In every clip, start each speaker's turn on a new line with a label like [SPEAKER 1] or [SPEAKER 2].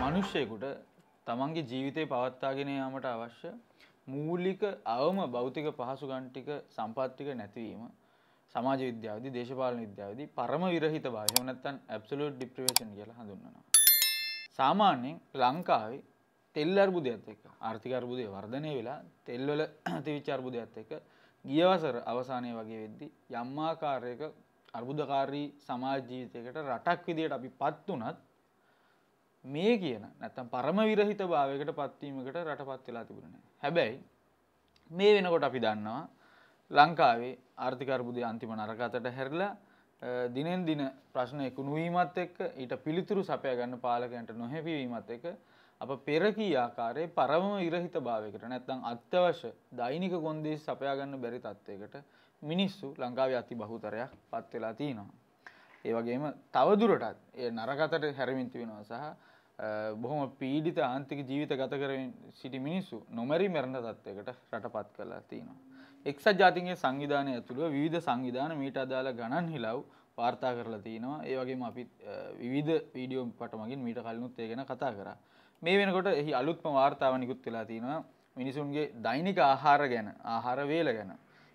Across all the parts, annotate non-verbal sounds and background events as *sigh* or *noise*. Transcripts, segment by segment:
[SPEAKER 1] මනුෂ්‍යයෙකුට තමන්ගේ ජීවිතය පවත්තාගෙන යාමට අවශ්‍ය මූලික අවම භෞතික පහසුකම් ටික සම්පත් ටික නැතිවීම සමාජ විද්‍යාවේදී දේශපාලන විද්‍යාවේදී පරම විරහිත භාවය එහෙම නැත්නම් ඇබ්සලියුට් ඩිප්‍රිවේෂන් කියලා හඳුන්වනවා. සාමාන්‍යයෙන් ලංකාවේ තෙල් අර්බුදයත් එක්ක ආර්ථික අර්බුදය වර්ධනය වෙලා තෙල්වල ඇතිවෙච්ච *clears throat* අර්බුදයත් එක්ක ගිය වසර අවසානයේ වගේ වෙද්දී යම් ආකාරයක අර්බුදකාරී සමාජ ජීවිතයකට රටක් විදියට අපි පත් වුණත් මේ කියන නැත්තම් පරම විරහිත භාවයකට පත්වීමකට රට පත් වෙලා තිබුණන. හැබැයි මේ වෙනකොට අපි දන්නවා ලංකාවේ ආර්ථිකර්බුදය අන්තිම නරකතට හැරලා දිනෙන් දින ප්‍රශ්න එකුණුවීමත් එක්ක ඊට පිළිතුරු සපය ගන්න පාලකයන්ට නොහැපීවීමත් එක අප පෙරකී ආකාරයේ පරම ඉරහිත භාවයකට නැත්තං අත්‍යවශ්‍ය දෛනික ගොන්දේ සපයාගන්න බැරි තත්ත්වයකට මිනිස්සු ලංකාවේ අති බහුතරයක් පත් වෙලා තියෙනවා. ඒ වගේම තවදුරටත් ඒ නරකතට හැරමින්ති වෙනවා සහ බොහොම පීඩිත ආන්තික ජීවිත ගත කරමින් සිටි මිනිස්සු නොමැරි මැරෙන තත්යකට රටපත් කරලා තියෙනවා. එක්සත් ජාතීන්ගේ සංවිධානය ඇතුළේ විවිධ සංවිධාන මීට අදාළ ගණන් හිලව් වාර්තා කරලා තිනවා. ඒ වගේම අපි විවිධ වීඩියෝ පටමගින් මීට කලිනුත් ඒ ගැන කතා කරා. මේ වෙනකොට එහි අලුත්ම වාර්තාව නිකුත් වෙලා තිනවා මිනිසුන්ගේ දෛනික ආහාර ගැන, ආහාර වේල ගැන.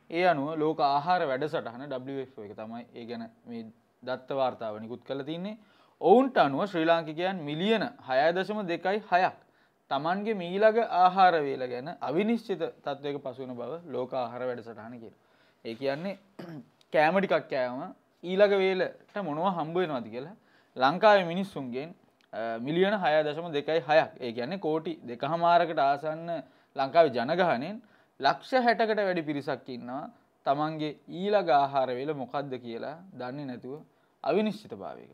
[SPEAKER 1] ඒ අනුව ලෝක ආහාර වැඩසටහන WHO එක තමයි ඒ ගැන මේ දත්ත වාර්තාව නිකුත් කරලා තින්නේ. ඔවුන්ට අනුව ශ්‍රී ලාංකිකයන් මිලියන හයදශම දෙකයි හයක් තමන්ගේ මීලග ආහාරවේල ගැන අවිනිශ්චිත තත්ත්වයක පසුවන බව ලෝක ආහර වැඩසටහන කියෙන. ඒ කියන්නේ කෑමටිකක් *clears throat* කෑම ඊළඟ වේලට මොනව හම්බුවෙනවාද කියලා ලංකාව මිනිස්සුන්ගෙන් මිලියන හයදශම දෙකයි හයක් ඒ කියන්නේ කෝටි දෙක හමාරකට ආසන්න ලංකාව ජනගහනෙන් ලක්ෂ හැටකට වැඩි පිරිසක් ඉන්නවා තමන්ගේ ඊළඟ ආහාරවේල මොකක්ද කියලා දන්නේ නැතුව අවිනිශ්චිත භාවයක.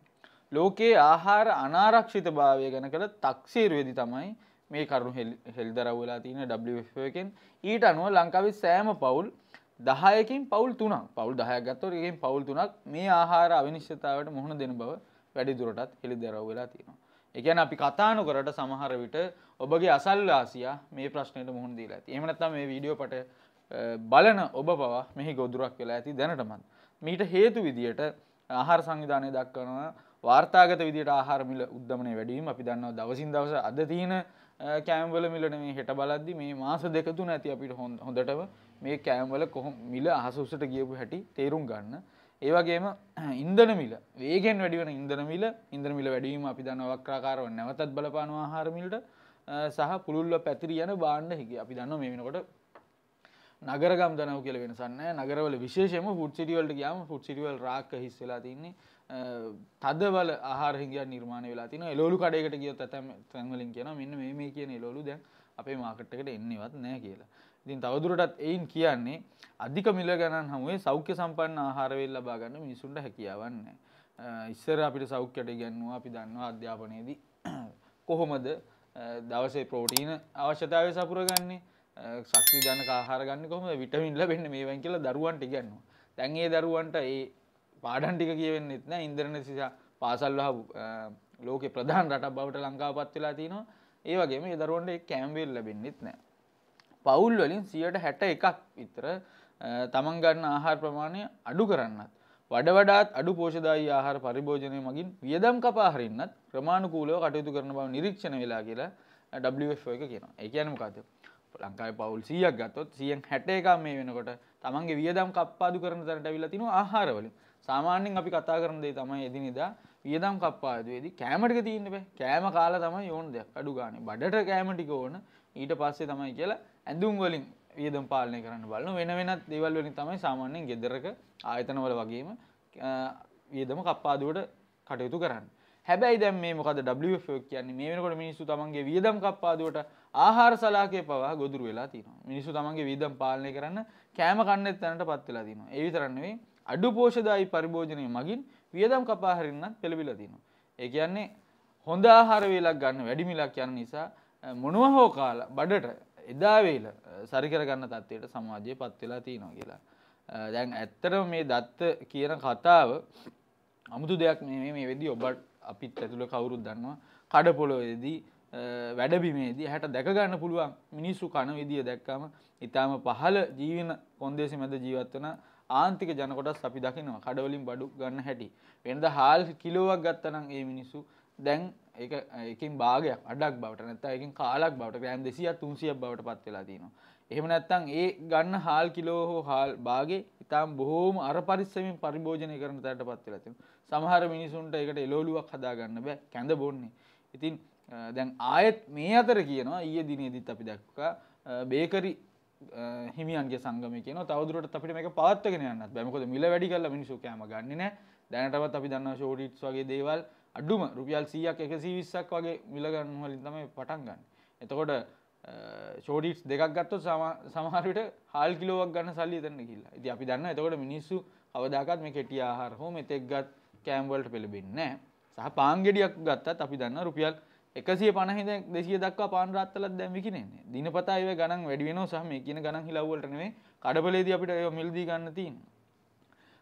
[SPEAKER 1] ලෝකයේ ආහාර අනාරක්ෂිත භාවය ගැන කළ තක්සේරුවේදි තමයි මේ කරුණු හෙල්දරවලා තියෙන ව එකෙන් ඊට අනුව ලංකාවේ සෑම පවුල් දහයකින් පවුල් තුනක් පවුල් දහයක් ගත්තොත් එකෙන් පවුල් තුනක් මේ ආහාර අවිනිශ්චිතතාවට මුහුණ දෙන බව වැඩි දුරටත් හෙළිදරව්වෙලා තියෙනවා. ඒ කියන්නේ අපි කතා නොකරට සමහර විට ඔබගේ අසල්වාසියා මේ ප්‍රශ්නෙට මුහුණ දීලා ඇති. එහෙම නැත්නම් මේ වීඩියෝ පට බලන ඔබ පවා මෙහි ගොදුරක් වෙලා ඇති දැනටමත්. මීට හේතු විදියට ආහාර සංවිධානය දක්වනවා වාර්තාගත විදිට ආහාරමිල උද්දමනය වැඩීම අපි දන්නව දවසින් දවස අද තියෙන කෑම්වල මිලන මේ හෙට බලද්දි මේ මාස දෙකතුන ඇති අපිට හොඳටව මේ කෑම්වල කොහොම මිල අහසුසට ගියපු හැටි තේරුම් ගන්න. ඒවගේම ඉන්දන මිල වේගෙන් වැඩිවන ඉන්දන මිල ඉන්දන මිල වැඩීම අපි දන්න වක්‍රාකාරව නැවතත් බලපාන ආහාරමිලට සහ පුළුල්ව පැතිරි යන බාණ්ඩ හිකි අපි දන්න මේ වෙනකොට නගරගම් දනව කියල වෙනසන්න නගරවල විශේෂම පුට්සිටිවල්ට ගයාම පුට්සිටිවල් රාක්ක හිස් වෙලා තින්නේ තදවල ආහාරහිගයක් නිර්මාණ වෙලා තින එලෝලු කඩයකට ගියොත් ඇතැම තැන්වලින් කියන මෙන්න මේ කියන එලෝලු දැන් අපේ මාකට්ටකට එන්නවත් නෑ කියලා. ඉතින් තවදුරටත් එයින් කියන්නේ අධික මිල ගණන් හමුවේ සෞඛ්‍ය සම්පන්න ආහාරවේල් ලබා ගන්න මිනිසුන්ට හැකියාවක් නැහැ. ඉස්සර අපිට සෞඛ්‍යයට ඉගන්වුවා අපි දන්නවා අධ්‍යාපනයේදී *clears throat* කොහොමද දවසේ ප්‍රෝටීන අවශ්‍යතාවය සපුරගන්නේ ශක්ති ජනක ආහාර ගන්න කොහොමද විටමින් ලැබෙන්නේ මේවෙන් කියලා දරුවන්ට ඉගන්වනවා. දැන් ඒ දරුවන්ට ඒ පාඩන් ටික කියවෙන්නෙත් නෑ ඉන්දරණ සිසා පාසල්හ ලෝක ප්‍රධාන රට බවට ලංකාපත් වෙලා තියනවා ඒ වගේම දරුවන්ට කෑම්වල් ලැබෙන්න්නෙත් නෑ. පවුල් වලින් සියට හැට එකක් විතර තමන් ගන්න ආහාර ප්‍රමාණය අඩු කරන්නත්. වඩ වඩාත් අඩු පෝෂදායි ආහාර පරිභෝජනය මගින් වියදම් කපාහරින්නත් ක්‍රමාණුකූලව කටයුතු කරන බව නිරීක්ෂණ වෙලා කියලා ඩF එක කියනවා ඒකයනම කාත ලංකායි පවුල් සියක් ගත්තොත් සියෙන් හැට එකක් මේ වෙනකොට තමන්ගේ වියදම් කප්පාදු කරන තරට විලා තින ආහාරවලින් සාමාන්‍යෙන් අපි කතා කරන දේ තමයි එදිනෙදා වියදම් කප්පාදුවේදී කෑමටික තියන්න බෑ කෑම කාලා තමයි ඕන දෙයක් අඩු ගානේ බඩට කෑමටික ඕන ඊට පස්සේ තමයි කියලා ඇඳුම් වලින් වියදම් පාලනය කරන්න බලන වෙන වෙනත් දේවල් වලින් තමයි සාමාන්‍යයෙන් ගෙදරක ආයතනවල වගේම වියදම කප්පාදුවට කටයුතු කරන්න. හැබැයි දැන් මේ මොකද WFO කියන්නේ මේ වෙනකොට මිනිස්සු තමන්ගේ වියදම් කප්පාදුවට ආහාර සලාකය පවා ගොදුරු වෙලා තියෙනවා. මිනිස්සු තමන්ගේ වියදම් පාලනය කරන්න කෑම කන්න තැනටපත් වෙලා තියෙනවා. ඒ විතරක් නෙවෙයි අඩු පෝෂදායි පරිභෝජනය මගින් වියදම් කපා හරින්නත් පෙළඹිලා තිනවා. ඒ කියන්නේ හොඳ ආහාර වේලක් ගන්න වැඩි මිලක් යන නිසා මොනවා හෝ කාලා බඩට එදා වේල සරි කර ගන්න තත්ත්වයට සමාජයේ පත් වෙලා තියෙනවා කියලා. දැන් ඇත්තටම මේ දත්ත කියන කතාව අමුතු දෙයක් නෙමෙයි මේ වෙදී ඔබ අපිත් ඇතුළේ කවුරුත් දන්නවා කඩ පොළොවේදී වැඩබිමේදී හැට දැකගන්න පුළුවන් මිනිස්සු කන විදිය දැක්කම ඉතාම පහළ ජීවන කොන්දේසි මැද ජීවත් වන ආන්තික ජනකොටස් අපි දකිනවා කඩවලින් බඩු ගන්න හැටි. වෙනද හාල් කිලෝවක් ගත්තනම් ඒ මිනිස්සු දැන් ඒ එකින් භාගයක් අඩක් බවට නැත්ත එකින් කාලක් බවට ගෑන් දෙසිය තුන්සියක් බවට පත් වෙලා තියෙනවා. එහෙම නැත්තං ඒ ගන්න හාල් කිලෝ හෝ හාල් බාගේ ඉතාම් බොහෝම අර පරිස්සමින් පරිභෝජනය කරන තැට පත් වෙලා තියෙනවා. සමහර මිනිසුන්ට ඒකට එළවලුවක් හදා ගන්න බෑ කැඳ බොන්නේ. ඉතින් දැන් ආයෙත් මේ අතර කියනවා ඊයේ දිනේදීත් අපි දැක්කා බේකරි හිමියන්ගේ සංගම කියන තවදුරට අපිට මේක පවත්වගෙන යන්නත් බෑ මොකද මිල වැඩි කරලා මිනිස්සු කෑම ගන්නෙ නෑ දැනටමත් අපි දන්නවා ෂෝටිට්ස් වගේ දේවල් අඩුම රුපියල් 100ක් 120ක් වගේ මිල ගන්න වලින් තමයි පටන් ගන්න. එතකොට ෂෝටිට්ස් දෙකක් ගත්තොත් සමහර විට හාල් කිලෝවක් ගන්න සල්ලි එතන ගිහිල්ලා. ඉතින් අපි දන්නවා එතකොට මිනිස්සු අවදාකත් මේ කෙටි ආහාර හෝ මෙතෙක් ගත් කෑම් වලට පෙළඹෙන්නේ නැහැ. සහ පාන් ගෙඩියක් ගත්තත් අපි දන්නවා රුපියල් 100 එකසිය පණහිද දෙසිය දක්වා පාන්රත්තලත් දැම් විකිනෙන්නේ දිනපතා ඒ ගණන් වැඩිවෙනවා සහ මේ කියන ගණන් හිලව්වලටනේ කඩපලේදී අපිට ඒ මිල්දී ගන්න තියෙන.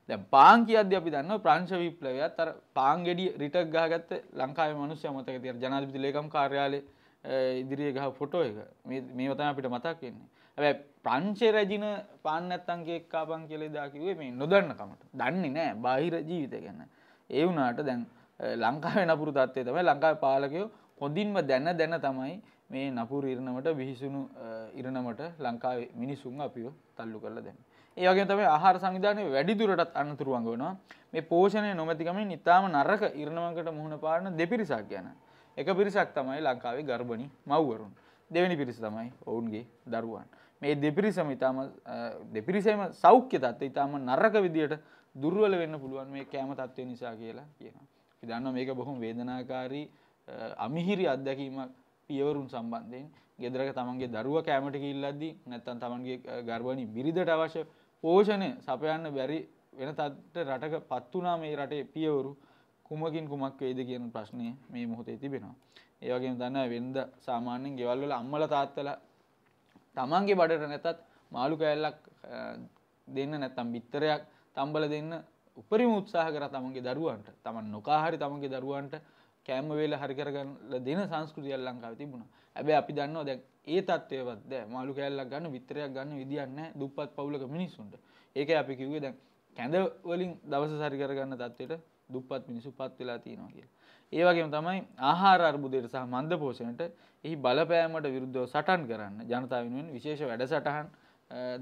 [SPEAKER 1] දැන් පාන් කියද්දී අපි දන්නවා ප්‍රංශ විප්ලවයත් අර පාන් ගෙඩි රිටක් ගහගත්ත ලංකාවේ මිනිස්සු මතක තියන ජනාධිපති ලේකම් කාර්යාලයේ ඉදිරියේ ගහ ෆොටෝ එක මේ මේව තමයි අපිට මතක් වෙන්නේ. හැබැයි ප්‍රංශේ රැජින පාන් නැත්තම් කේක් කාපන් කියලා දා කිව්වේ මේ නොදන්න කමට. දන්නේ නැහැ බාහිර ජීවිතය ගැන. ඒ වුණාට දැන් ලංකාවේ නපුරු තත්ත්වය තමයි ලංකාවේ පාලකයෝ හොඳින්ම දැන දැන තමයි මේ නපුර ඉරණමට විහිසුණු ඉරණමට ලංකාවේ මිනිසුන් අපිව තල්ලු කරලා දැන්. ඒ වගේ තමයි ආහාර සංවිධානයේ වැඩි දුරටත් අනතුරු වංගනවා. මේ පෝෂණය නොමැතිකමෙන් ඊටාම නරක ඉරණමකට මුහුණ පාන දෙපිරිසක් ගැන. එක පිරිසක් තමයි ලංකාවේ ගර්භණී මව්වරුන්. දෙවෙනි පිරිස තමයි ඔවුන්ගේ දරුවන්. මේ දෙපිරිසම ඊටාම දෙපිරිසෙම සෞඛ්‍ය තත්ත්වය ඊටාම නරක විදියට දුර්වල වෙන්න පුළුවන් මේ කෑම තත්ත්වය නිසා කියලා කියනවා. අපි දන්නවා මේක බොහොම වේදනාකාරී අමිහිරි අත්දැකීමක් පියවරුන් සම්බන්ධයෙන් ගෙදරක තමන්ගේ දරුව කෑමට කිල්ලද්දි නැත්තන් තමන්ගේ ගර්වනි බිරිධට අවශ්‍ය පෝෂණය සපයන්න බැරි වෙන තත්ට රටක පත්වනා මේ රටේ පියවරු කුමකින් කුමක් වේද කියන ප්‍රශ්නය මේ මොහොතේ තිබෙනවා. ඒවගේ දන්න වෙන්ද සාමාන්‍යෙන් ගෙවල්වල අම්මල තාත්තල තමන්ගේ බඩට නැතත් මාළු කෑල්ලක් දෙන්න නැත්තම් බිත්තරයක් තම්බල දෙන්න උපරිම උත්සාහ කර තමන්ගේ දරුවන්ට තමන් නොකාහරි තමන්ගේ දරුවන්ට කෑමවේල හරිකරගන්න දෙන සංස්කෘතිය ලංකාව තිබුණ ඇබැ අපි දන්නවා දැ ඒ තත්වයවත් දෑ මාළු කෑල්ලක් ගන්න විතරයක් ගන්න විදින්න දුප්පත් පවුලක මිනිසුන්ට ඒක අපි කිව්වේ දැන් කැඳවලින් දවස සරිකරගන්න තත්වයට දුප්පත් මිනිසු පත් වෙලා තියෙනවා කියලා. ඒ වගේම තමයි ආහාර අර්බුදයට සහ මන්ද පෝෂණයට එහි බලපෑමට විරුද්ධව සටන් කරන්න ජනතාව වෙනුවෙන් විශේෂ වැඩසටහන්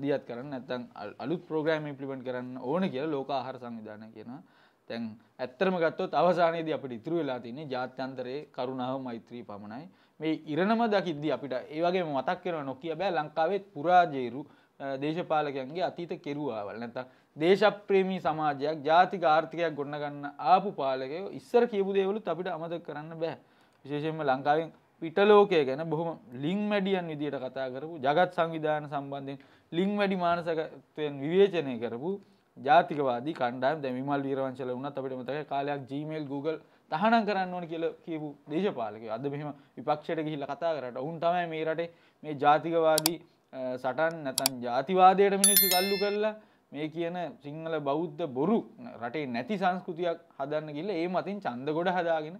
[SPEAKER 1] දියත් කරන්න නැත්නම් අලුත් ප්‍රෝග්‍රෑම් ඉම්ප්ලිමන්ට් කරන්න ඕන කියලා ලෝක ආහාර සංවිධානය කියනවා. තැන් ඇත්තරම ගත්තොත් අවසානයේදී අපිට ඉතුරු වෙලා තියෙන්නේ ජාත්‍යන්තරයේ කරුණාව මෛත්‍රී පමණයි. මේ ඉරණම දකිද්දී අපිට ඒ වගේම මතක් වෙනවා නොකිය බෑ ලංකාවේ පුරාජේරු දේශපාලකයන්ගේ අතීත කෙරුවාවල් නැත්නම් දේශප්‍රේමී සමාජයක් ජාතික ආර්ථිකයක් ගොඩනගන්න ආපු පාලකයෝ ඉස්සර කියපු දේවලුත් අපිට අමතක කරන්න බෑ. විශේෂයෙන්ම ලංකාවෙන් පිටලෝකය ගැන බොහොම ලිං මැඩියන් විදියට කතා කරපු ජගත් සංවිධාන සම්බන්ධයෙන් ලිං වැඩි මානසකත්වයෙන් විවේචනය කරපු ජාතිකවාදී කණ්ඩායම් දැ විමල් වීරවංශල වුණත් අපිට මතක කාලයක් ජීමේල් Google තහනම් කරන්න ඕන කියල කියපු දේශපාලක අද මෙහෙම විපක්ෂයට ගිහිල්ල කතා කරට උන් තමයි මේ රටේ මේ ජාතිකවාදී සටන් නැතන් ජාතිවාදයට මිනිස්සු ගල්ලු කරලා මේ කියන සිංහල බෞද්ධ බොරු රටේ නැති සංස්කෘතියක් හදන්න ගිල්ල ඒ මතින් චන්ද ගොඩ හදාගෙන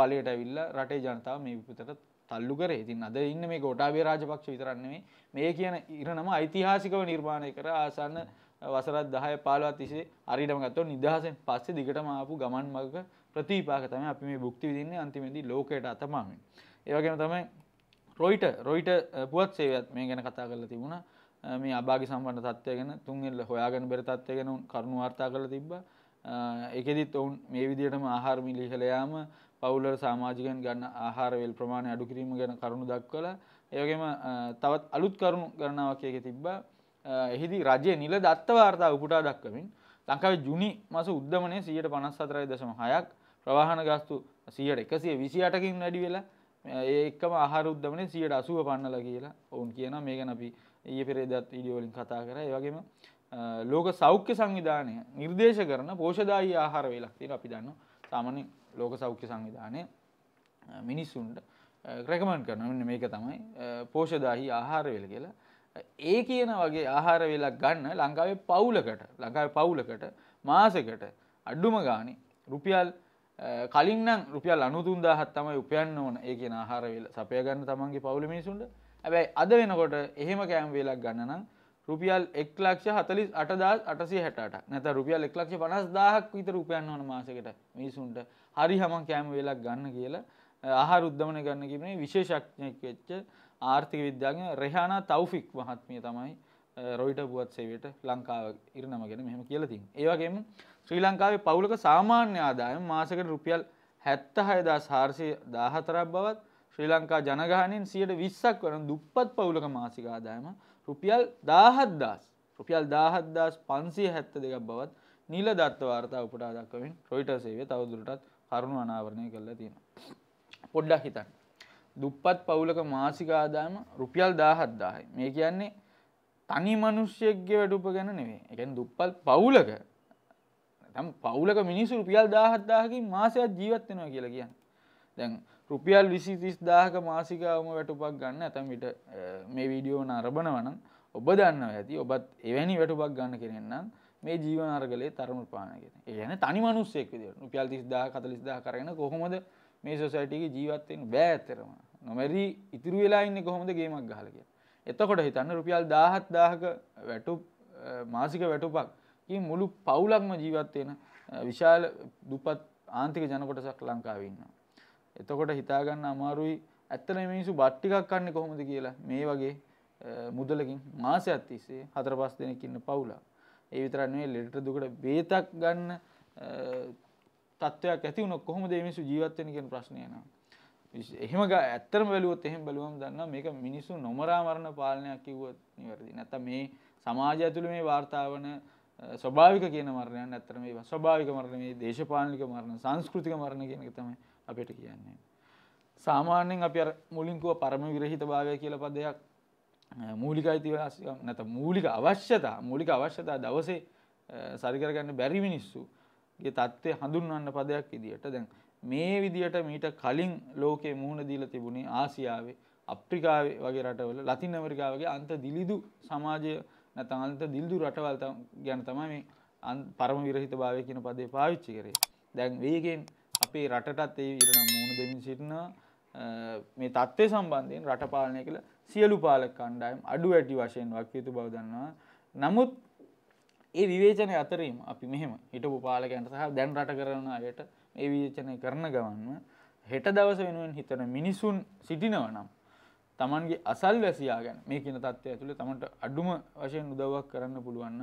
[SPEAKER 1] බලයට ඇවිල්ල රටේ ජනතාව මේ විපතට තල්ලු කර ඉතින් අද ඉන්න මේ ගොටාබේ රාජපක්ෂ විතරන්නේ මේ කියන ඉරනම ඓතිහාසිකව නිර්මාණය කර ආසන්න වසරත් දහය පාලවත් තිසේ අරිටම ගත්තව නිදහසෙන් පස්සේ දිගටම ආපු ගමන් මගක ප්‍රතිපාක තමයි අපි මේ භුක්ති විදින්නේ අන්තිමේදී ලෝකයට අතමාමින්. ඒ වගේම තමයි රොයිට රොයිට පුවත් සේවයත් මේ ගැන කතා කරලා තිබුණා මේ අභාග සම්බන්ධ තත්ත්වය ගැන තුන්ෙල්ල හොයාගෙන බෙර තත්ත්වය ගැන කරුණු වාර්තා කරලා තිබ්බා. ඒකෙදිත් ඔවුන් මේ විදිහටම ආහාර මිලි ඉහළ යාම පවුලර සමාජිකයන් ගන්න ආහාරවල් ප්‍රමාණය අඩු කිරීම ගැන කරුණු දක්වලා ඒ වගේම තවත් අලුත් කරුණු ගණනාවක් එකේ තිබ්බා. එහිදි රජය නිල දත්තවාර්තා උපුටා දක්වමින් ලංකාවේ ජුනි මස උද්දමනය සියයට පනස් අතරයි දශම හයක් ප්‍රවාහන ගස්තු සියයට එකසිය විසි අටකින් වැඩි වෙලා ඒකම ආහාර උද්දමනය සියයට අසුව පන්නල කියලා ඔවුන් කියන මේ ගැන අපි ඒ පෙරේදත් ඉඩියෝලින් කතා කර ඒවගේම ලෝක සෞඛ්‍ය සංවිධානය නිර්දේශ කරන පෝෂදායි ආහාර වෙලක්තිර අපි දන්න තමන ලෝක සෞඛ්‍ය සංවිධානය මිනිස්සුන්ට ක්‍රකමන් කරන මෙන්න මේක තමයි පෝෂදාහි ආහාර වෙල කියලා ඒ කියන වගේ ආහාර වෙලක් ගන්න ලංකාවේ පවුලකට ලඟාව පවුලකට මාසකට අඩ්ඩුම ගානි රුපියල් කලින්නම් රුපියල් අනුතුන්දාහත් තමයි උපයන්න ඕන ඒ කියන ආහාරවෙල සපය ගන්න තමන්ගේ පවුල මිනිසුන්ට ඇබැයි අද වෙනකොට එහෙම කෑම් වෙලක් ගන්න නම් රුපියල් එක් ලක්ෂ හතලිස් අටදස් අටසේ හැටට නැත රුපියල් එක් ලක්ෂ පනස් දාහක් විතර උපයන්න ඕන මාසකට මිනිසුන්ට හරි හමන් කෑම වෙලක් ගන්න කියලා ආහාර උද්ධමන ගන්න කිීමේ විශේෂක්ඥයක් වෙච්ච ආර්ථික විද්‍යාඥ රෙහානා තෞෆික් මහත්මිය තමයි රොයිට පුවත් සේවයට ලංකාව ඉරණම ගැන මෙහෙම කියලා තින්. ඒ වගේම ශ්‍රී ලංකාවේ පවුලක සාමාන්‍ය ආදායම මාසකට රුපියල් 76414ක් බවත් ශ්‍රී ලංකා ජනගහණයෙන් 120ක් වන දුප්පත් පවුලක මාසික ආදායම රුපියල් 17000 රුපියල් 17572ක් බවත් නිල දත්ත වාර්තා උපුටා දක්වමින් රොයිටර් සේවය තවදුරටත් කරුණු අනාවරණය කරලා තියෙනවා. පොඩ්ඩක් හිතන්න. දුප්පත් පවුලක මාසික ආදායම රුපියල් 17000යි. මේ කියන්නේ තනි මිනිස්සෙක්ගේ වැඩුප ගැන නෙවෙයි. ඒ කියන්නේ දුප්පත් පවුලක නැත්නම් පවුලක මිනිස්සු රුපියල් 17000කින් මාසයක් ජීවත් වෙනවා කියලා කියන්නේ. දැන් රුපියල් 20 30000ක මාසිකවම වැටුපක් ගන්න නැත්නම් විට මේ වීඩියෝ නරඹනවා නම් ඔබ දන්නවා ඇති. ඔබත් එවැනි වැටුපක් ගන්න කෙනෙක් නම් මේ ජීවන අරගලයේ තරම පාන කියන. ඒ කියන්නේ තනි මිනිස්සෙක් විදියට රුපියල් 30000 40000 කරගෙන කොහොමද මේ සොසයිටි එකේ ජීවත් වෙන්න බෑ ඇත්තරම. නොමැරී ඉතිරු වෙලා ඉන්න කොහොමද ගේමක් ගහලක එතකොට හිතන්න රුපියල් දාහත් දාහක වැටු මාසික වැටුපක් මුළු පවුලක්ම ජීවත්වෙන විශාල දුපත් ආන්තික ජනකොටසක් ලංකාවන්න. එතකොට හිතාගන්න අමාරුයි ඇත්තන මිනිසු බට්ටිකක් කන්න කොහොමද කියලා මේ වගේ මුදලකින් මාසය අත්තිස්සේ හතර පස් දෙනෙකින්න පවුලා ඒ විතරන්නේ ලෙට දුකට බේතක් ගන්න තත්ත්වයක් ඇතිවුණ කොහොම දෙමිසු ජීවත්වෙනකෙන් ප්‍රශ්නයනවා. එහෙම ඇත්තරම බැලුවොත් එහෙම බැලුවම දන්නවා මේක මිනිස්සු නොමරා මරණ පාලනයක් කිව්වොත් නිවැරදි. නැත්තම් මේ සමාජය ඇතුළේ මේ වාර්තා වන ස්වභාවික කියන මරණයන් ඇත්තටම මේ ස්වභාවික මරණ මේ දේශපාලනික මරණ සංස්කෘතික මරණ කියන එක තමයි අපිට කියන්නේ. සාමාන්‍යයෙන් අපි අර මුලින් කිව්ව පරම විරහිතභාවය කියලා පදයක් මූලික අයිතිවාසිකම් නැත්නම් මූලික අවශ්‍යතා මූලික අවශ්‍යතා දවසේ සරි කරගන්න බැරි මිනිස්සුගේ தත්ත්වය හඳුන්වන්න පදයක් විදියට දැන් මේ විදියට මීට කලින් ලෝකේ මුහුණ දීලා තිබුණේ ආසියාවේ අප්‍රිකාවේ වගේ රටවල ලතින් ඇමරිකාවගේ අන්ත දිලිදු සමාජය නැත්නම් අන්ත දිලිදු රටවල් ගැන තමයි මේ පරම විරහිත භාවය කියන පදේ පාවිච්චි කරේ. දැන් වේගෙන් අපේ රටටත් ඒ ඉරණම් මුහුණ දෙමින් සිටිනවා මේ தත්ත්වය සම්බන්ධයෙන් රට පාලනය කළ සියලු පාලක කණ්ඩායම් අඩු ඇටි වශයෙන් වක් යුතු බව දන්නවා. නමුත් ඒ විවේචනය අතරින් අපි මෙහෙම හිටපු පාලකයන්ට සහ දැන් රට කරන අයට ඒ විචනය කරන ගවන්න හෙට දවස වෙනුවෙන් හිතන මිනිසුන් සිටිනවනම් තමන්ගේ අසල් වැසියා ගැන මේ කියන තත්ත්වය ඇතුළේ තමන්ට අඩුම වශයෙන් උදව්වක් කරන්න පුළුවන්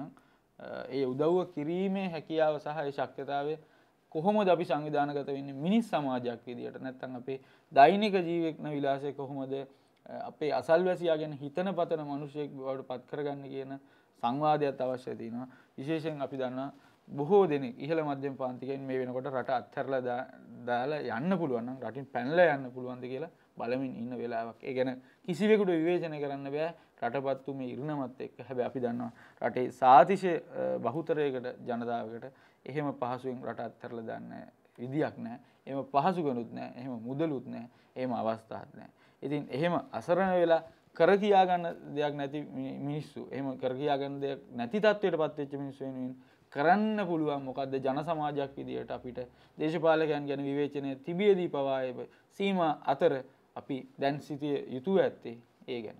[SPEAKER 1] ඒ උදව්ව කිරීමේ හැකියාව සහ ඒ ශක්්‍යතාවය කොහොමද අපි සංවිධානගත වෙන්නේ මිනිස් සමාජයක් විදියට නැත්නම් අපේ දෛනික ජීවන විලාසය කොහොමද අපේ අසල්වැසියා ගැන හිතන පතන මිනිසෙක් බවට පත් කරගන්න කියන සංවාදයක් අවශ්‍ය තියෙනවා විශේෂයෙන් අපි දන්නවා බොහෝ දෙනෙක් ඉහළ මධ්‍යම පාන්තිකෙන් මේ වෙනකොට රට අත්හැරලා දාලා යන්න පුළුවන් නම් රටින් පැනලා යන්න පුළුවන්ද කියලා බලමින් ඉන්න වෙලාවක්. ඒ ගැන කිසිවෙකුට විවේචනය කරන්න බෑ රටපත්තු මේ ඉරණමත් එක්ක. හැබැයි අපි දන්නවා රටේ සාතිශය බහුතරයකට ජනතාවකට එහෙම පහසුවෙන් රට අත්හැරලා දාන්න විදියක් නෑ. එහෙම පහසුකනුත් නෑ. එහෙම මුදලුත් නෑ. එහෙම අවස්ථාවක් නෑ. ඉතින් එහෙම අසරණ වෙලා කර කියා ගන්න දෙයක් නැති මිනිස්සු. එහෙම කර කියා ගන්න දෙයක් නැති තත්ත්වයට පත්වෙච්ච මිනිස්සු වෙනුවෙන් කරන්න පුළුවන් මොකක්ද ජන සමාජයක් විදියට අපිට දේශපාලකයන් ගැන විවේචනය තිබියදී පවායබ සීම අතර අපි දැන් සිතිය යුතුව ඇත්තේ ඒ ගැන.